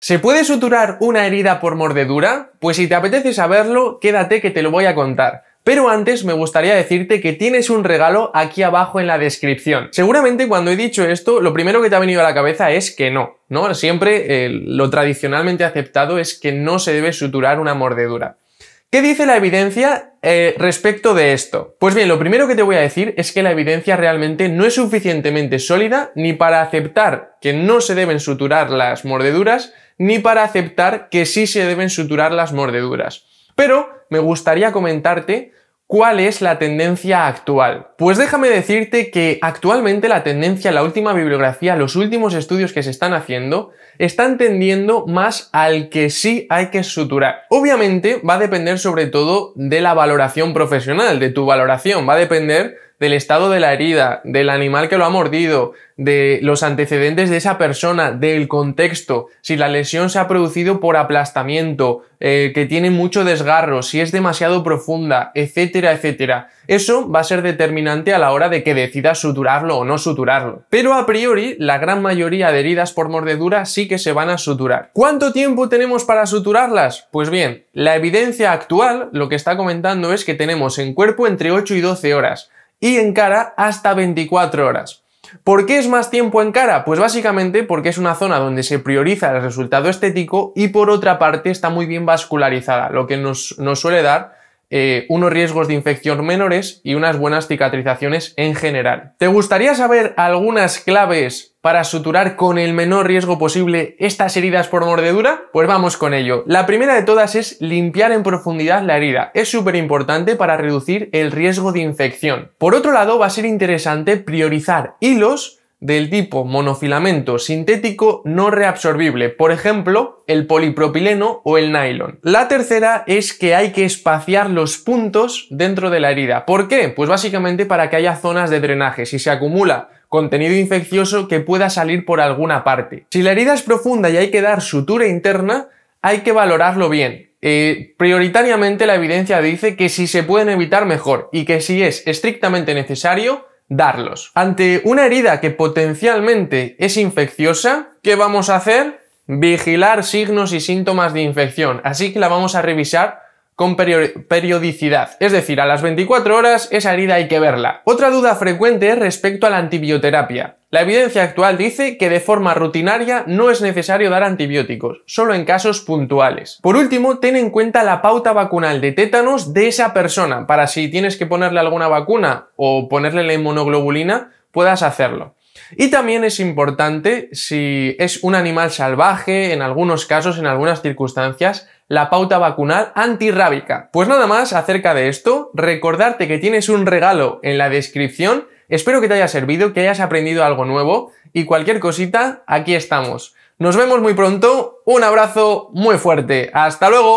¿Se puede suturar una herida por mordedura? Pues si te apetece saberlo, quédate que te lo voy a contar. Pero antes me gustaría decirte que tienes un regalo aquí abajo en la descripción. Seguramente cuando he dicho esto, lo primero que te ha venido a la cabeza es que no, ¿no? Siempre eh, lo tradicionalmente aceptado es que no se debe suturar una mordedura. ¿Qué dice la evidencia eh, respecto de esto? Pues bien, lo primero que te voy a decir es que la evidencia realmente no es suficientemente sólida ni para aceptar que no se deben suturar las mordeduras, ni para aceptar que sí se deben suturar las mordeduras. Pero me gustaría comentarte ¿Cuál es la tendencia actual? Pues déjame decirte que actualmente la tendencia, la última bibliografía, los últimos estudios que se están haciendo, están tendiendo más al que sí hay que suturar. Obviamente va a depender sobre todo de la valoración profesional, de tu valoración, va a depender del estado de la herida, del animal que lo ha mordido, de los antecedentes de esa persona, del contexto, si la lesión se ha producido por aplastamiento, eh, que tiene mucho desgarro, si es demasiado profunda, etcétera, etcétera. Eso va a ser determinante a la hora de que decidas suturarlo o no suturarlo. Pero a priori, la gran mayoría de heridas por mordedura sí que se van a suturar. ¿Cuánto tiempo tenemos para suturarlas? Pues bien, la evidencia actual lo que está comentando es que tenemos en cuerpo entre 8 y 12 horas y en cara hasta 24 horas. ¿Por qué es más tiempo en cara? Pues básicamente porque es una zona donde se prioriza el resultado estético y por otra parte está muy bien vascularizada, lo que nos, suele dar eh, unos riesgos de infección menores y unas buenas cicatrizaciones en general. ¿Te gustaría saber algunas claves para suturar con el menor riesgo posible estas heridas por mordedura? Pues vamos con ello. La primera de todas es limpiar en profundidad la herida. Es súper importante para reducir el riesgo de infección. Por otro lado, va a ser interesante priorizar hilos del tipo monofilamento sintético no reabsorbible, por ejemplo, el polipropileno o el nylon. La tercera es que hay que espaciar los puntos dentro de la herida. ¿Por qué? Pues básicamente para que haya zonas de drenaje. Si se acumula contenido infeccioso que pueda salir por alguna parte. Si la herida es profunda y hay que dar sutura interna, hay que valorarlo bien. Eh, prioritariamente la evidencia dice que si se pueden evitar mejor y que si es estrictamente necesario, darlos. Ante una herida que potencialmente es infecciosa, ¿qué vamos a hacer? Vigilar signos y síntomas de infección. Así que la vamos a revisar con periodicidad, es decir, a las 24 horas esa herida hay que verla. Otra duda frecuente es respecto a la antibioterapia. La evidencia actual dice que de forma rutinaria no es necesario dar antibióticos, solo en casos puntuales. Por último, ten en cuenta la pauta vacunal de tétanos de esa persona, para si tienes que ponerle alguna vacuna o ponerle la inmunoglobulina, puedas hacerlo. Y también es importante, si es un animal salvaje, en algunos casos, en algunas circunstancias, la pauta vacunal antirrábica. Pues nada más acerca de esto, recordarte que tienes un regalo en la descripción, espero que te haya servido, que hayas aprendido algo nuevo y cualquier cosita, aquí estamos. Nos vemos muy pronto, un abrazo muy fuerte, hasta luego.